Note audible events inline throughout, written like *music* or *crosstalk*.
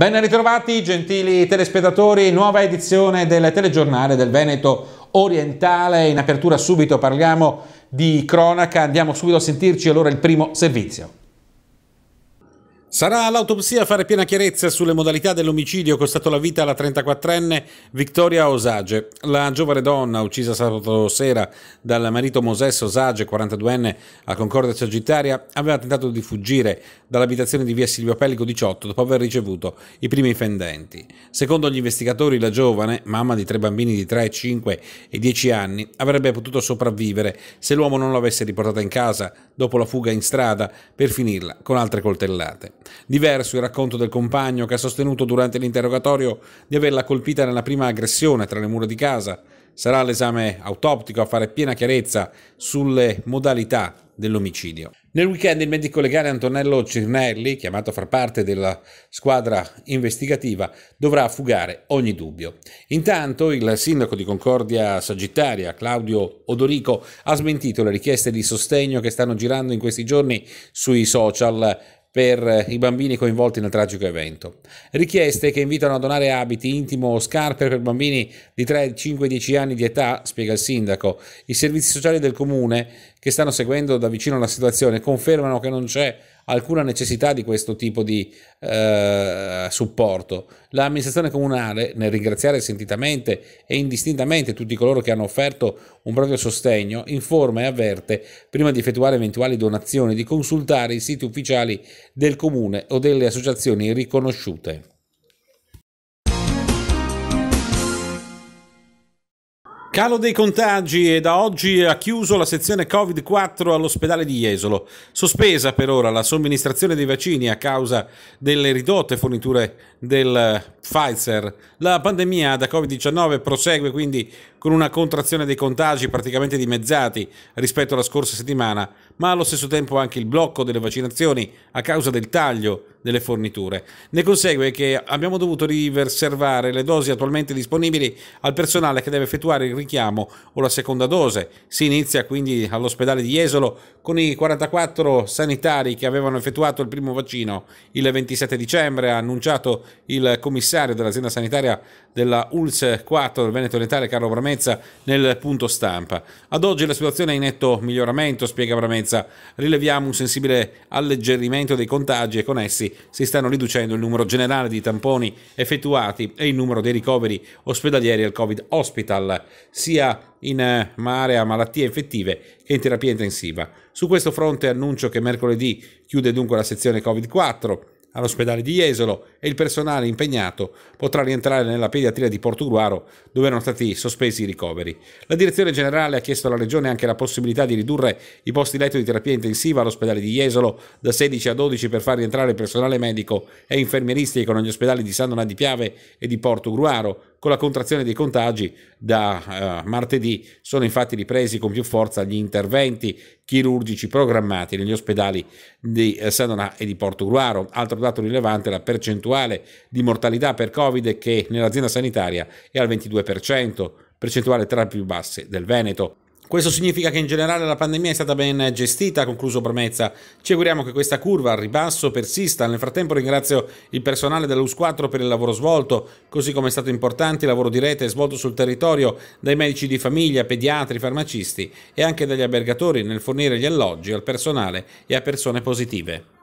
Ben ritrovati gentili telespettatori, nuova edizione del telegiornale del Veneto Orientale. In apertura subito parliamo di cronaca, andiamo subito a sentirci allora il primo servizio. Sarà l'autopsia a fare piena chiarezza sulle modalità dell'omicidio costato la vita alla 34enne Victoria Osage. La giovane donna, uccisa sabato sera dal marito Moses Osage, 42enne, a Concordia Sagittaria, aveva tentato di fuggire dall'abitazione di via Silvio Pellico 18 dopo aver ricevuto i primi fendenti. Secondo gli investigatori, la giovane, mamma di tre bambini di 3, 5 e 10 anni, avrebbe potuto sopravvivere se l'uomo non l'avesse riportata in casa dopo la fuga in strada per finirla con altre coltellate. Diverso il racconto del compagno che ha sostenuto durante l'interrogatorio di averla colpita nella prima aggressione tra le mura di casa. Sarà l'esame autoptico a fare piena chiarezza sulle modalità dell'omicidio. Nel weekend il medico legale Antonello Cirnelli, chiamato a far parte della squadra investigativa, dovrà fugare ogni dubbio. Intanto il sindaco di Concordia Sagittaria, Claudio Odorico, ha smentito le richieste di sostegno che stanno girando in questi giorni sui social per eh, i bambini coinvolti nel tragico evento. Richieste che invitano a donare abiti, intimo o scarpe per bambini di 3, 5, 10 anni di età, spiega il sindaco. I servizi sociali del comune, che stanno seguendo da vicino la situazione, confermano che non c'è alcuna necessità di questo tipo di eh, supporto. L'amministrazione comunale, nel ringraziare sentitamente e indistintamente tutti coloro che hanno offerto un proprio sostegno, informa e avverte, prima di effettuare eventuali donazioni, di consultare i siti ufficiali del comune o delle associazioni riconosciute. Calo dei contagi e da oggi ha chiuso la sezione Covid-4 all'ospedale di Jesolo. Sospesa per ora la somministrazione dei vaccini a causa delle ridotte forniture del eh, Pfizer. La pandemia da Covid-19 prosegue quindi con una contrazione dei contagi praticamente dimezzati rispetto alla scorsa settimana, ma allo stesso tempo anche il blocco delle vaccinazioni a causa del taglio delle forniture. Ne consegue che abbiamo dovuto riservare le dosi attualmente disponibili al personale che deve effettuare il richiamo o la seconda dose. Si inizia quindi all'ospedale di Jesolo con i 44 sanitari che avevano effettuato il primo vaccino il 27 dicembre, ha annunciato il commissario dell'azienda sanitaria della ULS 4 del Veneto Orientale Carlo Bramezza nel punto stampa. Ad oggi la situazione è in netto miglioramento, spiega Bramezza conseguenza rileviamo un sensibile alleggerimento dei contagi e con essi si stanno riducendo il numero generale di tamponi effettuati e il numero dei ricoveri ospedalieri al Covid Hospital, sia in eh, mare a malattie infettive che in terapia intensiva. Su questo fronte annuncio che mercoledì chiude dunque la sezione Covid 4 all'ospedale di Jesolo e il personale impegnato potrà rientrare nella pediatria di Portogruaro dove erano stati sospesi i ricoveri. La direzione generale ha chiesto alla Regione anche la possibilità di ridurre i posti letto di terapia intensiva all'ospedale di Jesolo da 16 a 12 per far rientrare il personale medico e infermieristico negli ospedali di San Donà di Piave e di Portogruaro con la contrazione dei contagi da eh, martedì sono infatti ripresi con più forza gli interventi chirurgici programmati negli ospedali di eh, San Donà e di Portogruaro. Altro dato rilevante è la percentuale di mortalità per Covid che nell'azienda sanitaria è al 22%, percentuale tra le più basse del Veneto. Questo significa che in generale la pandemia è stata ben gestita, ha concluso Promezza. Ci auguriamo che questa curva al ribasso persista. Nel frattempo ringrazio il personale dell'US4 per il lavoro svolto, così come è stato importante il lavoro di rete svolto sul territorio dai medici di famiglia, pediatri, farmacisti e anche dagli albergatori nel fornire gli alloggi al personale e a persone positive.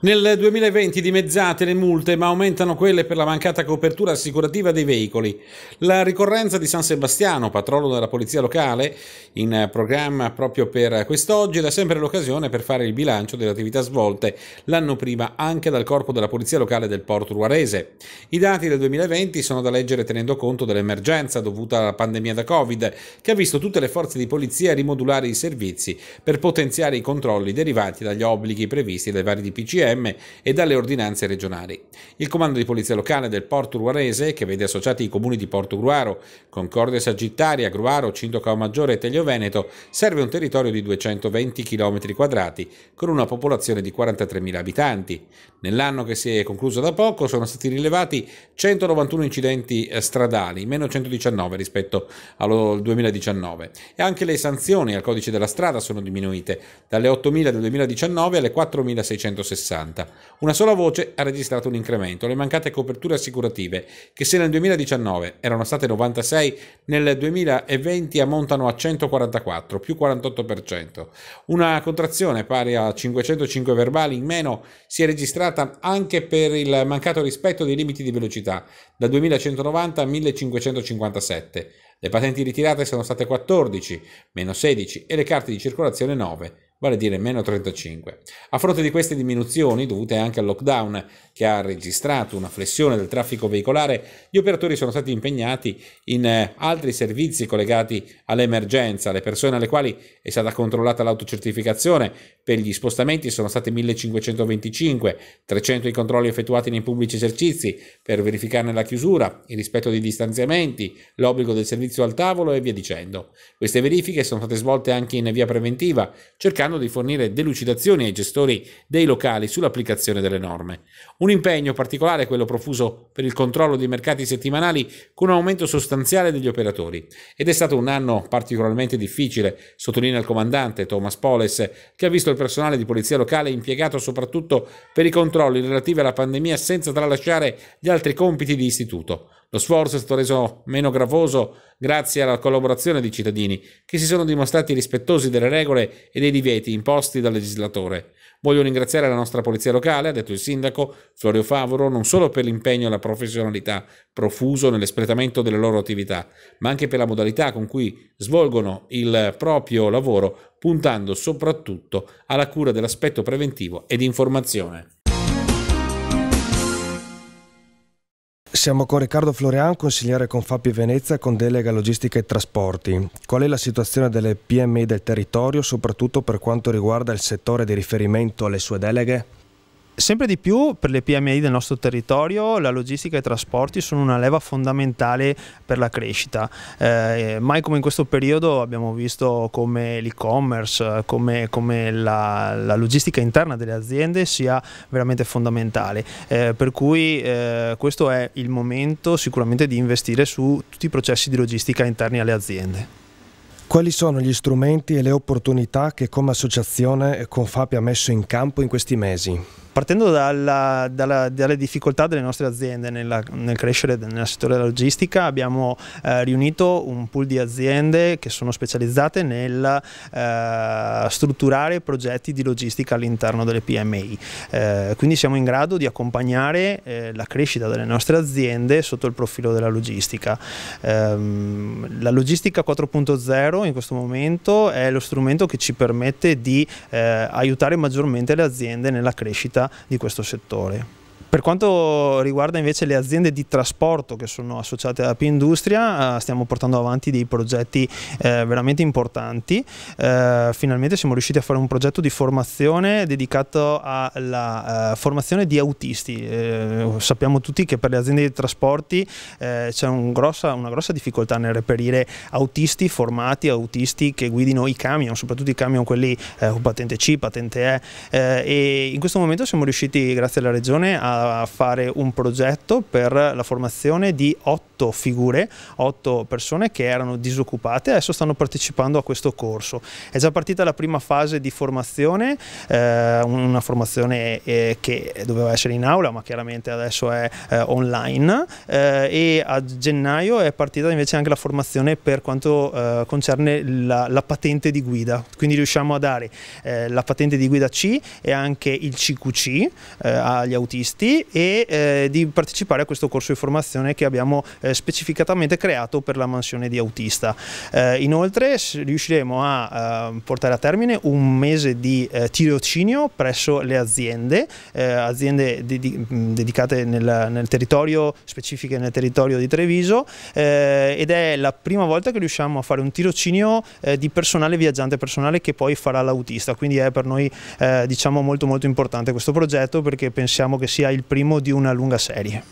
Nel 2020 dimezzate le multe ma aumentano quelle per la mancata copertura assicurativa dei veicoli. La ricorrenza di San Sebastiano, patrono della polizia locale, in programma proprio per quest'oggi, è da sempre l'occasione per fare il bilancio delle attività svolte l'anno prima anche dal corpo della polizia locale del Porto Ruarese. I dati del 2020 sono da leggere tenendo conto dell'emergenza dovuta alla pandemia da Covid, che ha visto tutte le forze di polizia rimodulare i servizi per potenziare i controlli derivati dagli obblighi previsti dai vari DPCM DPCM e dalle ordinanze regionali. Il comando di polizia locale del Porto Ruarese, che vede associati i comuni di Porto Gruaro, Concordia Sagittaria, Gruaro, Cindocao Maggiore e Teglio Veneto, serve un territorio di 220 km quadrati con una popolazione di 43.000 abitanti. Nell'anno che si è concluso da poco sono stati rilevati 191 incidenti eh, stradali, meno 119 rispetto al 2019 e anche le sanzioni al codice della strada sono diminuite dalle 8.000 del 2019 alle 4.660. 80. Una sola voce ha registrato un incremento, le mancate coperture assicurative, che se nel 2019 erano state 96, nel 2020 ammontano a 144, più 48%. Una contrazione pari a 505 verbali in meno si è registrata anche per il mancato rispetto dei limiti di velocità, da 2190 a 1557. Le patenti ritirate sono state 14, meno 16 e le carte di circolazione 9 vale a dire meno 35. A fronte di queste diminuzioni, dovute anche al lockdown che ha registrato una flessione del traffico veicolare, gli operatori sono stati impegnati in eh, altri servizi collegati all'emergenza. Le persone alle quali è stata controllata l'autocertificazione per gli spostamenti sono state 1525, 300 i controlli effettuati nei pubblici esercizi per verificarne la chiusura, il rispetto dei distanziamenti, l'obbligo del servizio al tavolo e via dicendo. Queste verifiche sono state svolte anche in via preventiva, cercando cercando di fornire delucidazioni ai gestori dei locali sull'applicazione delle norme. Un impegno particolare è quello profuso per il controllo dei mercati settimanali con un aumento sostanziale degli operatori. Ed è stato un anno particolarmente difficile, sottolinea il comandante Thomas Poles, che ha visto il personale di polizia locale impiegato soprattutto per i controlli relativi alla pandemia senza tralasciare gli altri compiti di istituto. Lo sforzo è stato reso meno gravoso grazie alla collaborazione di cittadini, che si sono dimostrati rispettosi delle regole e dei divieti imposti dal legislatore. Voglio ringraziare la nostra polizia locale, ha detto il sindaco Florio Favoro, non solo per l'impegno e la professionalità profuso nell'espletamento delle loro attività, ma anche per la modalità con cui svolgono il proprio lavoro, puntando soprattutto alla cura dell'aspetto preventivo ed informazione. Siamo con Riccardo Florian, consigliere con Fapi Venezia con delega logistica e trasporti. Qual è la situazione delle PMI del territorio, soprattutto per quanto riguarda il settore di riferimento alle sue deleghe? Sempre di più per le PMI del nostro territorio la logistica e i trasporti sono una leva fondamentale per la crescita. Eh, mai come in questo periodo abbiamo visto come l'e-commerce, come, come la, la, logistica interna delle aziende sia veramente fondamentale. Eh, per cui eh, questo è il momento sicuramente di investire su tutti i processi di logistica interni alle aziende. Quali sono gli strumenti e le opportunità che come associazione eh, Confapi ha messo in campo in questi mesi? Partendo dalla, dalla, dalle difficoltà delle nostre aziende nella, nel crescere nel settore della logistica, abbiamo eh, riunito un pool di aziende che sono specializzate nel eh, strutturare progetti di logistica all'interno delle PMI. Eh, quindi siamo in grado di accompagnare eh, la crescita delle nostre aziende sotto il profilo della logistica. Ehm, la logistica 4.0 in questo momento è lo strumento che ci permette di eh, aiutare maggiormente le aziende nella crescita di questo settore. Per quanto riguarda invece le aziende di trasporto che sono associate alla P-Industria, eh, stiamo portando avanti dei progetti eh, veramente importanti. Eh, finalmente siamo riusciti a fare un progetto di formazione dedicato alla formazione di autisti. sappiamo tutti che per le aziende di trasporti c'è un una grossa difficoltà nel reperire autisti formati, autisti che guidino i camion, soprattutto i camion quelli con patente C, patente E. e in questo momento siamo riusciti, grazie alla Regione, a a fare un progetto per la formazione di 8 otto figure, otto persone che erano disoccupate e adesso stanno partecipando a questo corso. È già partita la prima fase di formazione, eh, una formazione eh, che doveva essere in aula ma chiaramente adesso è eh, online eh, e a gennaio è partita invece anche la formazione per quanto eh, concerne la, la, patente di guida, quindi riusciamo a dare eh, la patente di guida C e anche il CQC agli autisti e di partecipare a questo corso di formazione che abbiamo eh, specificatamente creato per la mansione di autista. Eh, inoltre riusciremo a eh, portare a termine un mese di eh, tirocinio presso le aziende, eh, aziende di, dedicate nel, nel, territorio, specifiche nel territorio di Treviso eh, ed è la prima volta che riusciamo a fare un tirocinio di personale viaggiante, personale che poi farà l'autista, quindi è per noi diciamo molto molto importante questo progetto perché pensiamo che sia il primo di una lunga serie.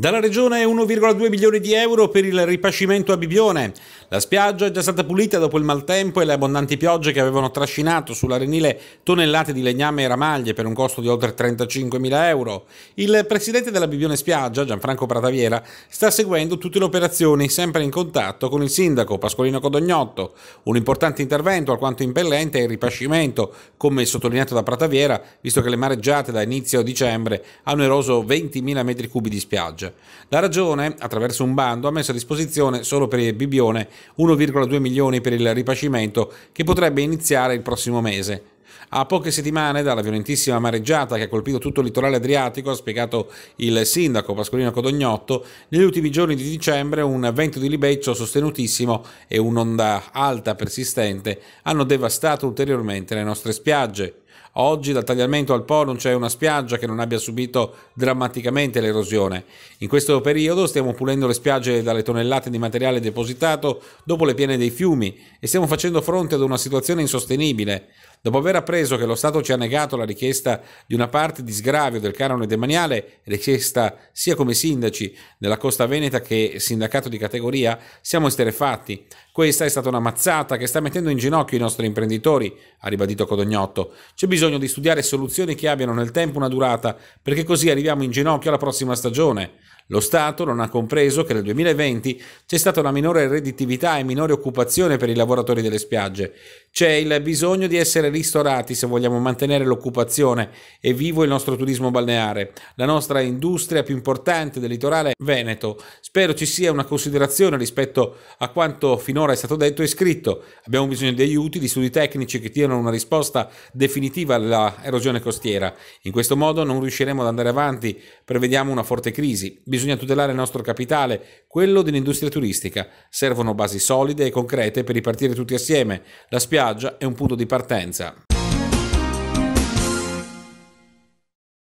Dalla regione 1,2 milioni di euro per il ripascimento a Bibione. La spiaggia è già stata pulita dopo il maltempo e le abbondanti piogge che avevano trascinato sull'arenile tonnellate di legname e ramaglie per un costo di oltre 35.000 euro. Il presidente della Bibione Spiaggia, Gianfranco Prataviera, sta seguendo tutte le operazioni, sempre in contatto con il sindaco Pasqualino Codognotto. Un importante intervento alquanto impellente è il ripascimento, come sottolineato da Prataviera, visto che le mareggiate da inizio dicembre hanno eroso 20.000 metri cubi di spiaggia. La Ragione, attraverso un bando, ha messo a disposizione solo per il Bibione 1,2 milioni per il ripascimento che potrebbe iniziare il prossimo mese. A poche settimane dalla violentissima mareggiata che ha colpito tutto il litorale adriatico, ha spiegato il sindaco Pasqualino Codognotto, negli ultimi giorni di dicembre un vento di libeccio sostenutissimo e un'onda alta persistente hanno devastato ulteriormente le nostre spiagge. Oggi dal tagliamento al Po non c'è una spiaggia che non abbia subito drammaticamente l'erosione. In questo periodo stiamo pulendo le spiagge dalle tonnellate di materiale depositato dopo le piene dei fiumi e stiamo facendo fronte ad una situazione insostenibile. Dopo aver appreso che lo Stato ci ha negato la richiesta di una parte di sgravio del canone demaniale, richiesta sia come sindaci della Costa Veneta che sindacato di categoria, siamo esterefatti. Questa è stata una mazzata che sta mettendo in ginocchio i nostri imprenditori, ha ribadito Codognotto. C'è bisogno di studiare soluzioni che abbiano nel tempo una durata, perché così arriviamo in ginocchio alla prossima stagione. Lo Stato non ha compreso che nel 2020 c'è stata una minore redditività e minore occupazione per i lavoratori delle spiagge. C'è il bisogno di essere ristorati se vogliamo mantenere l'occupazione e vivo il nostro turismo balneare, la nostra industria più importante del litorale veneto. Spero ci sia una considerazione rispetto a quanto finora è stato detto e scritto. Abbiamo bisogno di aiuti, di studi tecnici che diano una risposta definitiva all'erosione costiera. In questo modo non riusciremo ad andare avanti, prevediamo una forte crisi. Bisogna tutelare il nostro capitale, quello dell'industria turistica. Servono basi solide e concrete per ripartire tutti assieme. La spiaggia spiaggia è un punto di partenza.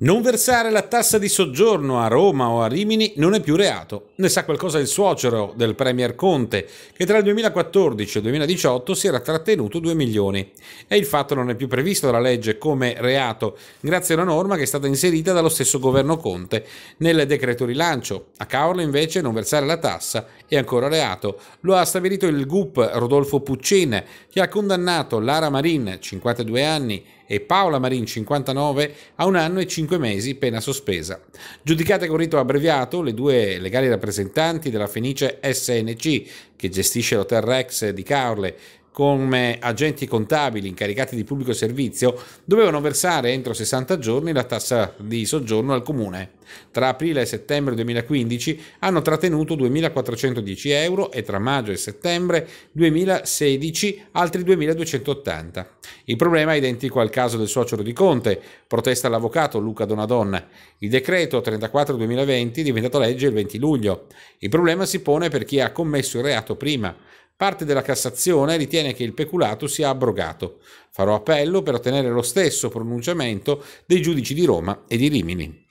Non versare la tassa di soggiorno a Roma o a Rimini non è più reato. Ne sa qualcosa il suocero del Premier Conte, che tra il 2014 e il 2018 si era trattenuto 2 milioni. E il fatto non è più previsto dalla legge come reato, grazie a una norma che è stata inserita dallo stesso governo Conte nel decreto rilancio. A Caorle invece non versare la tassa è ancora reato. Lo ha stabilito il GUP Rodolfo Puccin, che ha condannato Lara Marin, 52 anni, e Paola Marin, 59, a un anno e cinque mesi pena sospesa. Giudicate con rito abbreviato, le due legali rappresentanti della Fenice SNC, che gestisce l'hotel Rex di Carle come agenti contabili incaricati di pubblico servizio dovevano versare entro 60 giorni la tassa di soggiorno al comune. Tra aprile e settembre 2015 hanno trattenuto 2.410 euro e tra maggio e settembre 2016 altri 2.280. Il problema è identico al caso del suocero di Conte, protesta l'avvocato Luca Donadonna. Il decreto 34-2020 è diventato legge il 20 luglio. Il problema si pone per chi ha commesso il reato prima Parte della Cassazione ritiene che il peculato sia abrogato. Farò appello per ottenere lo stesso pronunciamento dei giudici di Roma e di Rimini.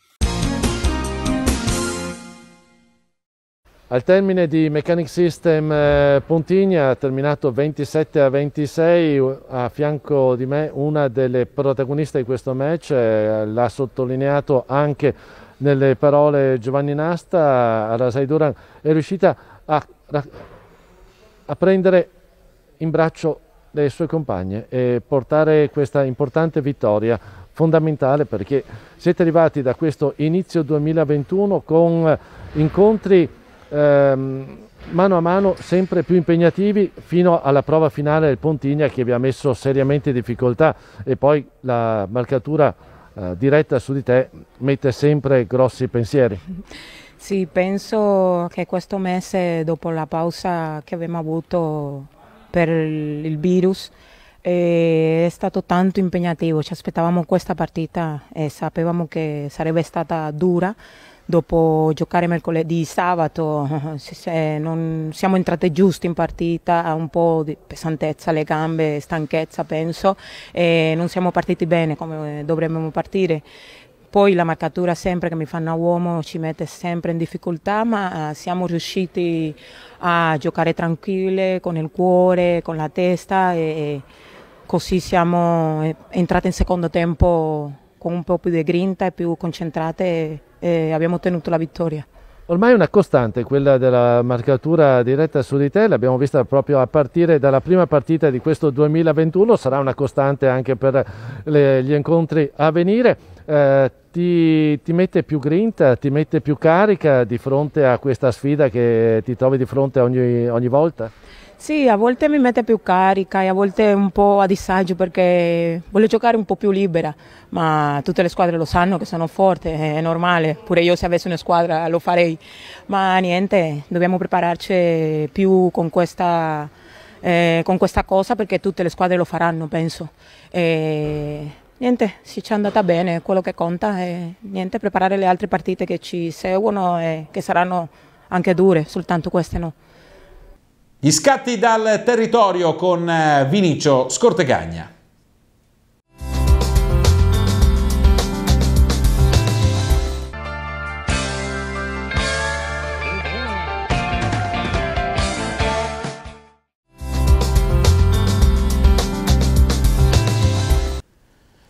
Al termine di Mechanic System eh, Pontigna, terminato 27 a 26, a fianco di me una delle protagoniste di questo match, eh, l'ha sottolineato anche nelle parole Giovanni Nasta, Rasai Duran, è riuscita a a prendere in braccio le sue compagne e portare questa importante vittoria fondamentale perché siete arrivati da questo inizio 2021 con incontri ehm, mano a mano sempre più impegnativi fino alla prova finale del Pontigna che vi ha messo seriamente in difficoltà e poi la marcatura eh, diretta su di te mette sempre grossi pensieri. *laughs* Sì, penso che questo mese, dopo la pausa che abbiamo avuto per il virus, eh, è stato tanto impegnativo. Ci aspettavamo questa partita e sapevamo che sarebbe stata dura. Dopo giocare mercoledì, sabato, *laughs* eh, non siamo entrate giusto in partita, un po' di pesantezza alle gambe, stanchezza penso, e non siamo partiti bene come dovremmo partire. Poi la marcatura sempre che mi fanno a uomo ci mette sempre in difficoltà, ma eh, siamo riusciti a giocare tranquille, con il cuore, con la testa e così siamo eh, entrate in secondo tempo con un po' più di grinta e più concentrate e abbiamo ottenuto la vittoria. Ormai è una costante quella della marcatura diretta su di te, l'abbiamo vista proprio a partire dalla prima partita di questo 2021, sarà una costante anche per le, gli incontri a venire. Eh, ti, ti, mette più grinta, ti mette più carica di fronte a questa sfida che ti trovi di fronte ogni, ogni volta? Sì, a volte mi mette più carica e a volte un po' a disagio perché voglio giocare un po' più libera, ma tutte le squadre lo sanno che sono forti, è normale, pure io se avessi una squadra lo farei, ma niente, dobbiamo prepararci più con questa, eh, con questa cosa perché tutte le squadre lo faranno, penso. E Niente, sì, ci è andata bene, quello che conta è niente, preparare le altre partite che ci seguono e che saranno anche dure, soltanto queste no. Gli scatti dal territorio con eh, Vinicio Scortegagna.